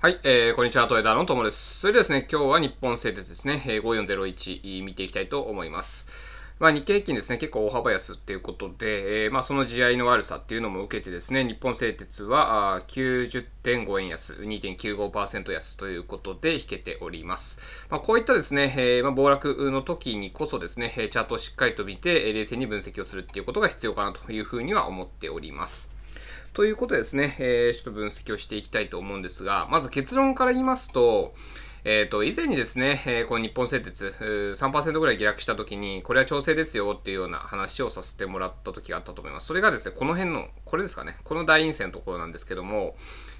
はい、えー、こんにちは、トヨタのともです。それではですね、今日は日本製鉄ですね、5401見ていきたいと思います。まあ、日経平均ですね、結構大幅安っていうことで、えー、まあ、その地合いの悪さっていうのも受けてですね、日本製鉄は90.5円安、2.95%安ということで引けております。まあ、こういったですね、えー、まあ、暴落の時にこそですね、チャートをしっかりと見て、冷静に分析をするっていうことが必要かなというふうには思っております。ということですね、えー、ちょっと分析をしていきたいと思うんですが、まず結論から言いますと、えっ、ー、と、以前にですね、えー、この日本製鉄、3%ぐらい下落した時に、これは調整ですよっていうような話をさせてもらった時があったと思います。それがですね、この辺の、これですかね、この大陰線のところなんですけども、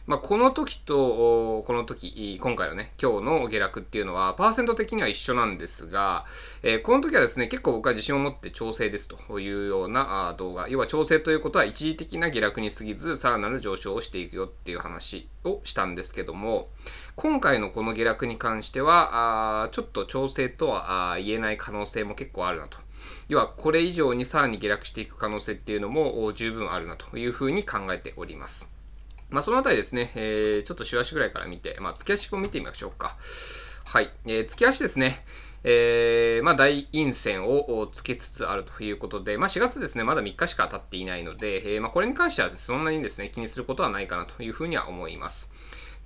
まあ、この時と、この時、今回のね、今日の下落っていうのは、パーセント的には一緒なんですが、えー、この時はですね、結構僕は自信を持って調整ですというような動画、要は調整ということは一時的な下落に過ぎず、さらなる上昇をしていくよっていう話をしたんですけども、今回のこの下落に関しては、あちょっと調整とはあ言えない可能性も結構あるなと。要は、これ以上にさらに下落していく可能性っていうのも十分あるなというふうに考えております。まあ、そのあたりですね、えー、ちょっと週足ぐらいから見て、まあ、月足も見てみましょうか。はい。えー、月足ですね。えー、まあ、大陰線をつけつつあるということで、まあ、4月ですね、まだ3日しか経っていないので、えー、まあ、これに関してはそんなにですね、気にすることはないかなというふうには思います。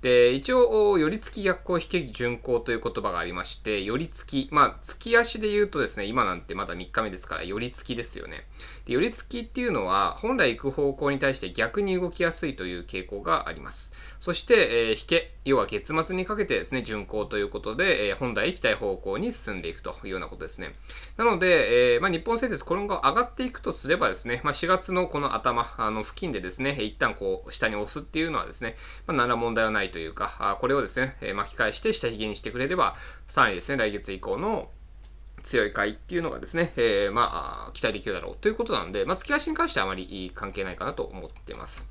で、一応、寄り付き逆行引き順巡行という言葉がありまして、寄り付き、まあ、月足で言うとですね、今なんてまだ3日目ですから、寄り付きですよね。で、寄り付きっていうのは、本来行く方向に対して逆に動きやすいという傾向があります。そして、えー、引け、要は月末にかけてですね、巡行ということで、えー、本来行きたい方向に進んでいくというようなことですね。なので、えー、まあ、日本製鉄、これが上がっていくとすればですね、まあ、4月のこの頭、あの、付近でですね、一旦こう、下に押すっていうのはですね、まあ、なら問題はないというか、これをですね、巻き返して下髭にしてくれれば、さらにですね、来月以降の強い回っていうのがですね、えー、まあ、期待できるだろうということなんで、まあ、月足に関してはあまり関係ないかなと思ってます。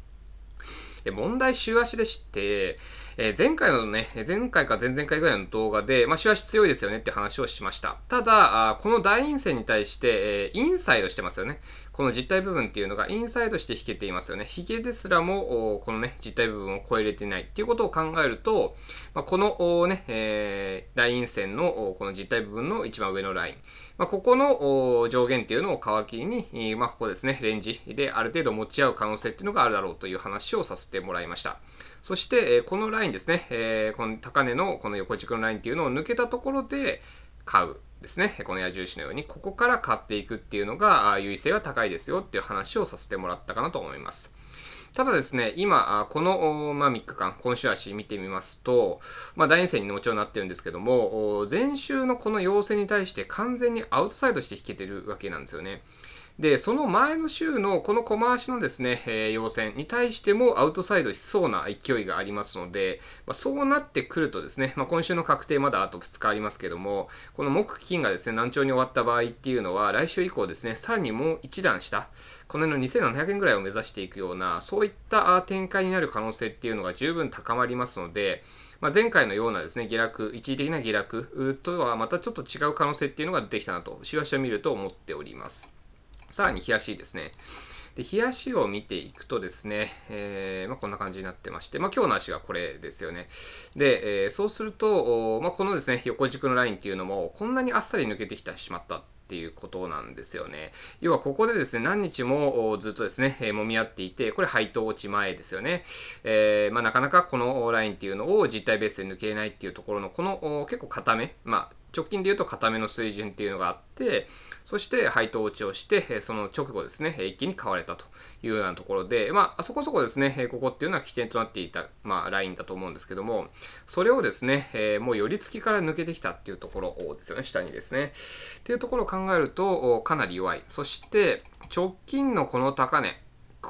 問題、週足でして、え前回のね、前回か前々回ぐらいの動画で、まあ、手話強いですよねって話をしました。ただ、この大陰線に対して、えインサイドしてますよね。この実体部分っていうのがインサイドして引けていますよね。ヒゲですらも、このね、実体部分を超えれてないっていうことを考えると、まあ、このね、えー、大陰線のこの実体部分の一番上のライン。まあ、ここの上限っていうのを皮切りに、まあ、ここですね、レンジである程度持ち合う可能性っていうのがあるだろうという話をさせてもらいました。そして、このラインラインですね、えー、この高値のこの横軸のラインっていうのを抜けたところで買うですね、この矢印のように、ここから買っていくっていうのが優位性は高いですよっていう話をさせてもらったかなと思います。ただですね、今、この、ま3日間、今週足見てみますと、まあ、大陰線に後ちろなってるんですけども、前週のこの要請に対して完全にアウトサイドして引けてるわけなんですよね。で、その前の週のこの小回しのですね、えー、要線に対してもアウトサイドしそうな勢いがありますので、まあ、そうなってくるとですね、まあ、今週の確定まだあと2日ありますけども、この木金がですね、難聴に終わった場合っていうのは、来週以降ですね、さらにもう一段下、この辺の2700円ぐらいを目指していくような、そういった展開になる可能性っていうのが十分高まりますので、まあ、前回のようなですね、下落、一時的な下落とはまたちょっと違う可能性っていうのが出てきたなと、しわしわ見ると思っております。さらに冷やしですね。で、冷やしを見ていくとですね、えー、まあ、こんな感じになってまして、まあ、今日の足がこれですよね。で、えー、そうすると、まあ、このですね、横軸のラインっていうのも、こんなにあっさり抜けてきてしまった。っていうことなんですよね。要はここでですね、何日もずっとですね、揉み合っていて、これ配当落ち前ですよね。えー、まあ、なかなかこのラインっていうのを実体ベースで抜けないっていうところの、この結構固め、まあ、直近で言うと固めの水準っていうのがあって、そして配当落ちをして、その直後ですね、一気に買われたというようなところで、まあ、そこそこですね、ここっていうのは起点となっていた、まあ、ラインだと思うんですけども、それをですね、えもう寄り付きから抜けてきたっていうところですよね、下にですね。っていうところを考えると、かなり弱い。そして、直近のこの高値、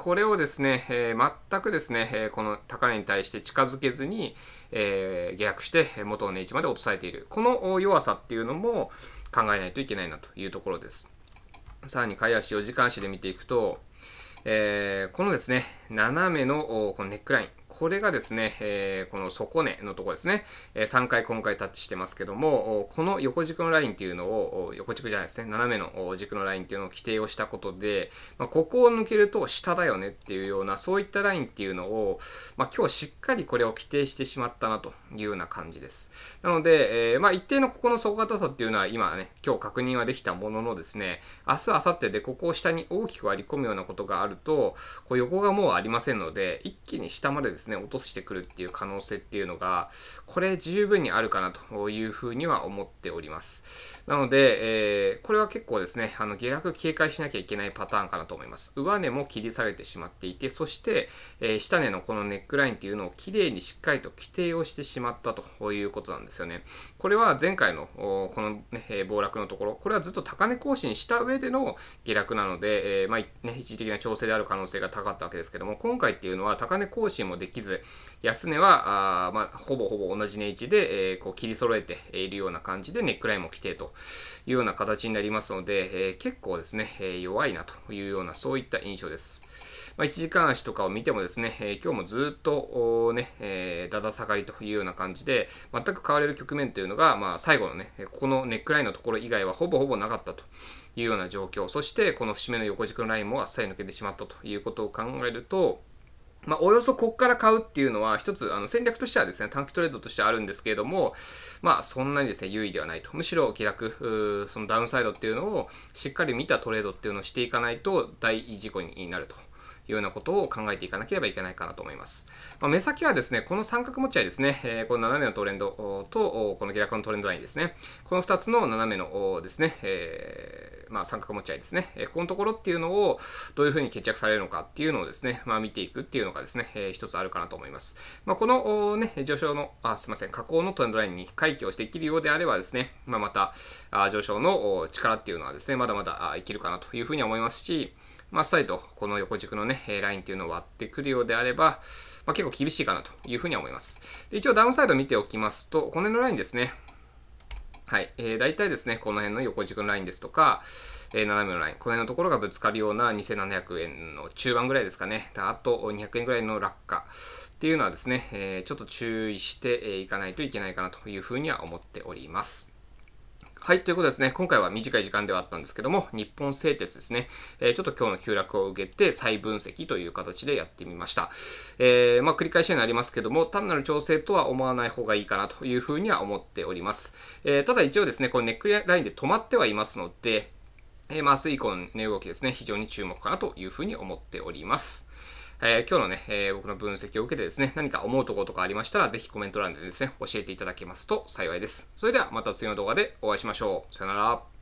これをですね、えー、全くですね、えこの高値に対して近づけずに、えー、下落して元の値位置まで落とされている。この弱さっていうのも考えないといけないなというところです。さらに買い足を時間足で見ていくと、えー、このですね、斜めのこのネックライン、これがですね、えー、この底根のところですね、えー、3回今回タッチしてますけども、この横軸のラインっていうのを、横軸じゃないですね、斜めの軸のラインっていうのを規定をしたことで、まあ、ここを抜けると下だよねっていうような、そういったラインっていうのを、まあ、今日しっかりこれを規定してしまったなというような感じです。なので、えー、まあ、一定のここの底堅さっていうのは今ね、今日確認はできたもののですね、明日、明後日でここを下に大きく割り込むようなことがあると、こう横がもうありませんので、一気に下までですね、ね落としてくるっていう可能性っていうのがこれ十分にあるかなというふうには思っておりますなので、えー、これは結構ですねあの下落警戒しなきゃいけないパターンかなと思います上値も切り下げてしまっていてそして、えー、下値のこのネックラインっていうのをきれいにしっかりと規定をしてしまったということなんですよねこれは前回のこの、ね、暴落のところこれはずっと高値更新した上での下落なので、えー、まあ、ね、一時的な調整である可能性が高かったわけですけども今回っていうのは高値更新もでききず、安値は、あまあ、ほぼほぼ同じ値位置で、えー、こう切り揃えているような感じで、ネックラインも規定というような形になりますので、えー、結構ですね、えー、弱いなというような、そういった印象です。まあ、1時間足とかを見てもですね、えー、今日もずっとね、えー、だだ下がりというような感じで、全く変われる局面というのが、まあ、最後のね、ここのネックラインのところ以外はほぼほぼなかったというような状況、そしてこの節目の横軸のラインもあっさり抜けてしまったということを考えると、まあ、およそこっから買うっていうのは、一つ、あの、戦略としてはですね、短期トレードとしてあるんですけれども、まあ、そんなにですね、優位ではないと。むしろ気楽、そのダウンサイドっていうのを、しっかり見たトレードっていうのをしていかないと、大事故になると。いうようなことを考えていかなければいけないかなと思います。まあ、目先はですね、この三角持ち合いですね、えこの斜めのトレンドと、この下落のトレンドラインですね、この2つの斜めのですね、えー、まあ、三角持ち合いですね、えここのところっていうのをどういうふうに決着されるのかっていうのをですね、まあ、見ていくっていうのがですね、えー、一つあるかなと思います。まあ、このね、上昇の、あ、すいません、下降のトレンドラインに回帰をしていけるようであればですね、まあ、また上昇の力っていうのはですね、まだまだ生きるかなというふうに思いますし、まあ、再度、この横軸のね、ラインっていうのを割ってくるようであれば、まあ、結構厳しいかなというふうには思います。で一応ダウンサイド見ておきますと、この辺のラインですね。はい。えー、大体ですね、この辺の横軸のラインですとか、えー、斜めのライン、この辺のところがぶつかるような2700円の中盤ぐらいですかね。あと200円ぐらいの落下っていうのはですね、えー、ちょっと注意していかないといけないかなというふうには思っております。はい、ということですね。今回は短い時間ではあったんですけども、日本製鉄ですね。えー、ちょっと今日の急落を受けて再分析という形でやってみました。えー、まあ、繰り返しになりますけども、単なる調整とは思わない方がいいかなというふうには思っております。えー、ただ一応ですね、このネックラインで止まってはいますので、えまあ、明日以降の値動きですね、非常に注目かなというふうに思っております。えー、今日のね、えー、僕の分析を受けてですね、何か思うところとかありましたら、ぜひコメント欄でですね、教えていただけますと幸いです。それではまた次の動画でお会いしましょう。さよなら。